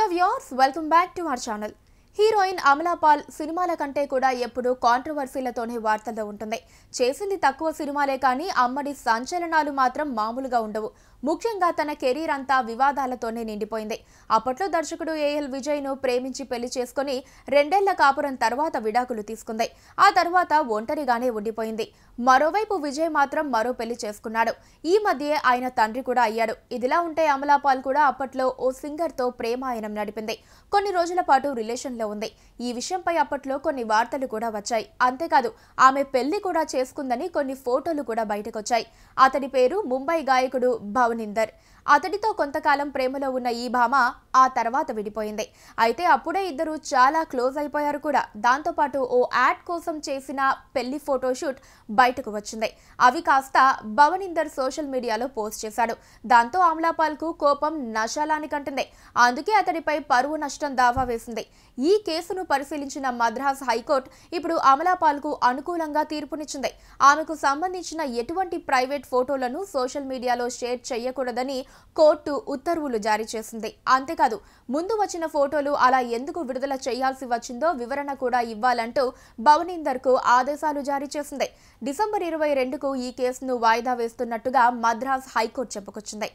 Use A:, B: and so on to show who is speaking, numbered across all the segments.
A: Hello, viewers. welcome back to our channel heroine Amala Paul సినిమాల కంటే కూడా ఎప్పుడూ కాంట్రవర్సీలతోనే వార్తల్లో ఉంటుంది చేసింది తక్కువ సినిమాలే కానీ అమ్మడి సంచలనాలు మాత్రం మామూలుగా ఉండవు ముఖ్యంగా తన కెరీర్ అంతా వివాదాలతోనే నిండిపోయింది అప్పట్లో దర్శకుడు ఏఎల్ ను ప్రేమించి పెళ్లి చేసుకుని రెండేళ్ల కాపురం తర్వాత విడాకులు తీసుకుంది ఆ తర్వాత ఒంటరిగానే ఉండిపోయింది మరోవైపు విజయ్ మాత్రం మరో పెళ్లి చేసుకున్నాడు ఈ మధ్యే ఆయన తండ్రి కూడా అయ్యాడు ఇదిలా ఉంటే అమలాపాల్ కూడా అప్పట్లో ఓ సింగర్తో ప్రేమాయణం నడిపింది కొన్ని రోజుల పాటు రిలేషన్లో ఉంది ఈ విషయంపై అప్పట్లో కొన్ని వార్తలు కూడా వచ్చాయి అంతేకాదు ఆమె పెళ్లి కూడా చేసుకుందని కొన్ని ఫోటోలు కూడా బయటకొచ్చాయి అతని పేరు ముంబై గాయకుడు భవనిందర్ అతడితో కొంతకాలం ప్రేమలో ఉన్న ఈ భామ ఆ తర్వాత విడిపోయింది అయితే అప్పుడే ఇద్దరు చాలా క్లోజ్ అయిపోయారు కూడా దాంతోపాటు ఓ యాడ్ కోసం చేసిన పెళ్లి ఫోటోషూట్ బయటకు వచ్చింది అవి కాస్త భవనిందర్ సోషల్ మీడియాలో పోస్ట్ చేశాడు దాంతో అమలాపాల్కు కోపం నశాలానికి అంటుంది అందుకే అతడిపై పరువు నష్టం దావా వేసింది ఈ కేసును పరిశీలించిన మద్రాస్ హైకోర్టు ఇప్పుడు అమలాపాల్కు అనుకూలంగా తీర్పునిచ్చింది ఆమెకు సంబంధించిన ఎటువంటి ప్రైవేట్ ఫోటోలను సోషల్ మీడియాలో షేర్ చేయకూడదని కోర్టు ఉత్తర్వులు జారీ చేసింది అంతేకాదు ముందు వచ్చిన ఫోటోలు అలా ఎందుకు విడుదల చేయాల్సి వచ్చిందో వివరణ కూడా ఇవ్వాలంటూ భవనీందర్కు ఆదేశాలు జారీ చేసింది డిసెంబర్ ఇరవై రెండుకు ఈ కేసును వాయిదా వేస్తున్నట్టుగా మద్రాస్ హైకోర్టు చెప్పుకొచ్చింది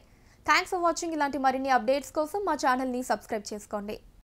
A: థ్యాంక్స్ ఫర్ వాచింగ్ ఇలాంటి మరిన్ని అప్డేట్స్ కోసం మా ఛానల్ని సబ్స్క్రైబ్ చేసుకోండి